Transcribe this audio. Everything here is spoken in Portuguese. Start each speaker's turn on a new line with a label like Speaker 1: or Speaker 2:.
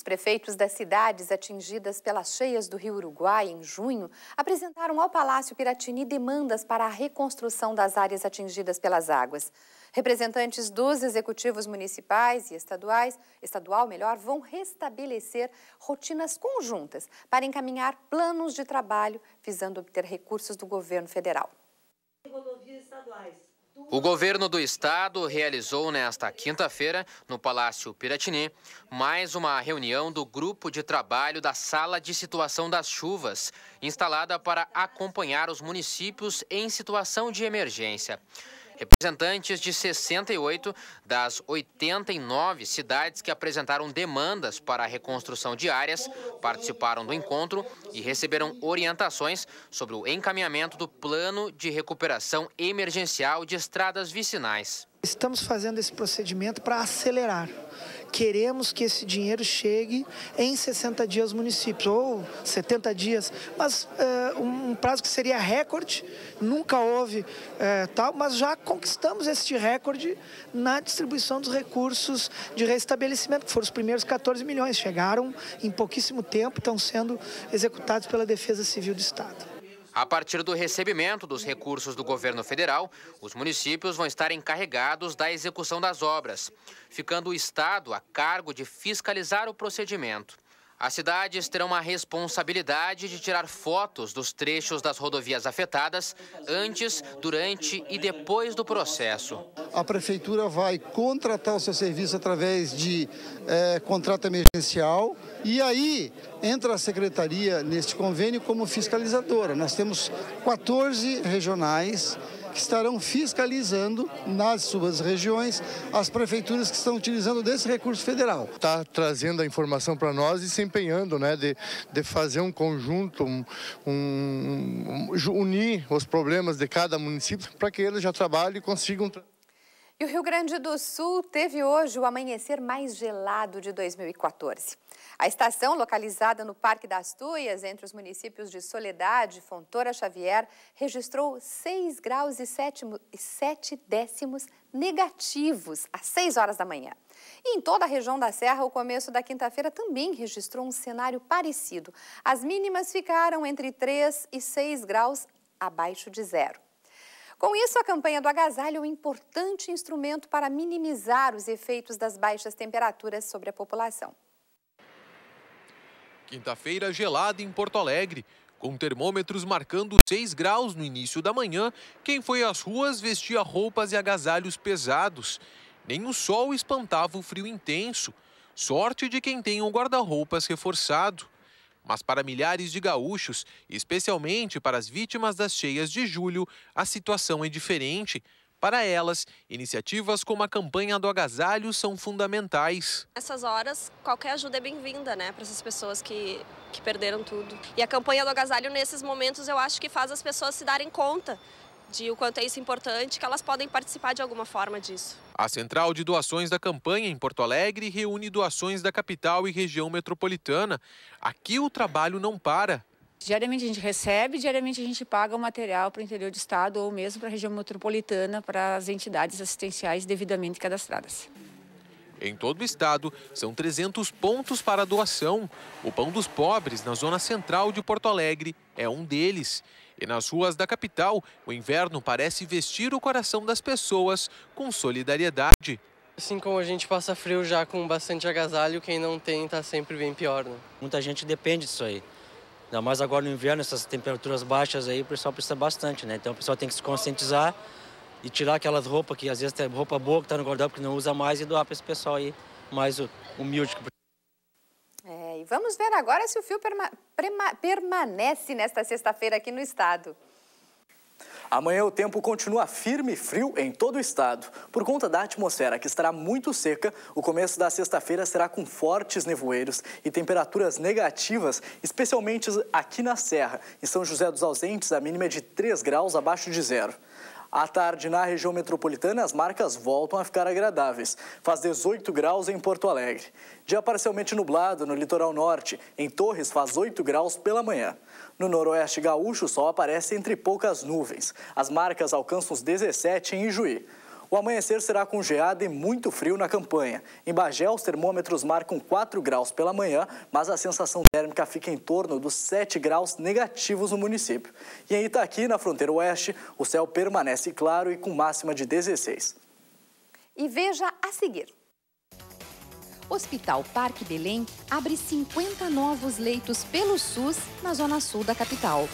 Speaker 1: Os prefeitos das cidades atingidas pelas cheias do rio Uruguai em junho apresentaram ao Palácio Piratini demandas para a reconstrução das áreas atingidas pelas águas. Representantes dos executivos municipais e estaduais, estadual melhor, vão restabelecer rotinas conjuntas para encaminhar planos de trabalho visando obter recursos do governo federal.
Speaker 2: Rodovias estaduais. O governo do estado realizou nesta quinta-feira, no Palácio Piratini, mais uma reunião do grupo de trabalho da Sala de Situação das Chuvas, instalada para acompanhar os municípios em situação de emergência. Representantes de 68 das 89 cidades que apresentaram demandas para a reconstrução de áreas participaram do encontro e receberam orientações sobre o encaminhamento do Plano de Recuperação Emergencial de Estradas Vicinais.
Speaker 3: Estamos fazendo esse procedimento para acelerar. Queremos que esse dinheiro chegue em 60 dias municípios, ou 70 dias, mas eh, um prazo que seria recorde, nunca houve eh, tal, mas já conquistamos este recorde na distribuição dos recursos de reestabelecimento, que foram os primeiros 14 milhões, chegaram em pouquíssimo tempo, estão sendo executados pela Defesa Civil do Estado.
Speaker 2: A partir do recebimento dos recursos do governo federal, os municípios vão estar encarregados da execução das obras, ficando o Estado a cargo de fiscalizar o procedimento. As cidades terão a responsabilidade de tirar fotos dos trechos das rodovias afetadas antes, durante e depois do processo.
Speaker 3: A prefeitura vai contratar o seu serviço através de é, contrato emergencial e aí entra a secretaria neste convênio como fiscalizadora. Nós temos 14 regionais que estarão fiscalizando nas suas regiões as prefeituras que estão utilizando desse recurso federal. Está trazendo a informação para nós e se empenhando né, de, de fazer um conjunto, um, um, um, unir os problemas de cada município para que eles já trabalhem e consigam
Speaker 1: e o Rio Grande do Sul teve hoje o amanhecer mais gelado de 2014. A estação, localizada no Parque das Tuias, entre os municípios de Soledade e Fontoura Xavier, registrou 6 graus e 7, décimos negativos às 6 horas da manhã. E em toda a região da Serra, o começo da quinta-feira também registrou um cenário parecido. As mínimas ficaram entre 3 e 6 graus abaixo de zero. Com isso, a campanha do agasalho é um importante instrumento para minimizar os efeitos das baixas temperaturas sobre a população.
Speaker 4: Quinta-feira gelada em Porto Alegre, com termômetros marcando 6 graus no início da manhã, quem foi às ruas vestia roupas e agasalhos pesados. Nem o sol espantava o frio intenso. Sorte de quem tem um guarda-roupas reforçado. Mas para milhares de gaúchos, especialmente para as vítimas das cheias de julho, a situação é diferente. Para elas, iniciativas como a campanha do agasalho são fundamentais.
Speaker 3: Nessas horas, qualquer ajuda é bem-vinda, né, para essas pessoas que, que perderam tudo. E a campanha do agasalho, nesses momentos, eu acho que faz as pessoas se darem conta de o quanto é isso importante, que elas podem participar de alguma forma disso.
Speaker 4: A Central de Doações da Campanha, em Porto Alegre, reúne doações da capital e região metropolitana. Aqui o trabalho não para.
Speaker 1: Diariamente a gente recebe, diariamente a gente paga o material para o interior do estado ou mesmo para a região metropolitana, para as entidades assistenciais devidamente cadastradas.
Speaker 4: Em todo o estado, são 300 pontos para doação. O Pão dos Pobres, na zona central de Porto Alegre, é um deles. E nas ruas da capital, o inverno parece vestir o coração das pessoas com solidariedade.
Speaker 3: Assim como a gente passa frio já com bastante agasalho, quem não tem está sempre bem pior. Né? Muita gente depende disso aí. Ainda mais agora no inverno, essas temperaturas
Speaker 2: baixas aí, o pessoal precisa bastante, né? Então o pessoal tem que se conscientizar e tirar aquelas roupas que às vezes tem roupa boa que está no guarda porque não usa mais e doar para esse pessoal aí mais humilde que
Speaker 1: Vamos ver agora se o fio perma permanece nesta sexta-feira aqui no estado.
Speaker 3: Amanhã o tempo continua firme e frio em todo o estado. Por conta da atmosfera que estará muito seca, o começo da sexta-feira será com fortes nevoeiros e temperaturas negativas, especialmente aqui na Serra. Em São José dos Ausentes, a mínima é de 3 graus abaixo de zero. À tarde, na região metropolitana, as marcas voltam a ficar agradáveis. Faz 18 graus em Porto Alegre. Dia parcialmente nublado no litoral norte. Em Torres, faz 8 graus pela manhã. No noroeste gaúcho, o sol aparece entre poucas nuvens. As marcas alcançam os 17 em Ijuí. O amanhecer será com geada e muito frio na campanha. Em Bagé, os termômetros marcam 4 graus pela manhã, mas a sensação térmica fica em torno dos 7 graus negativos no município. E em Itaqui, na fronteira oeste, o céu permanece claro e com máxima de 16.
Speaker 1: E veja a seguir. Hospital Parque Belém abre 50 novos leitos pelo SUS na zona sul da capital.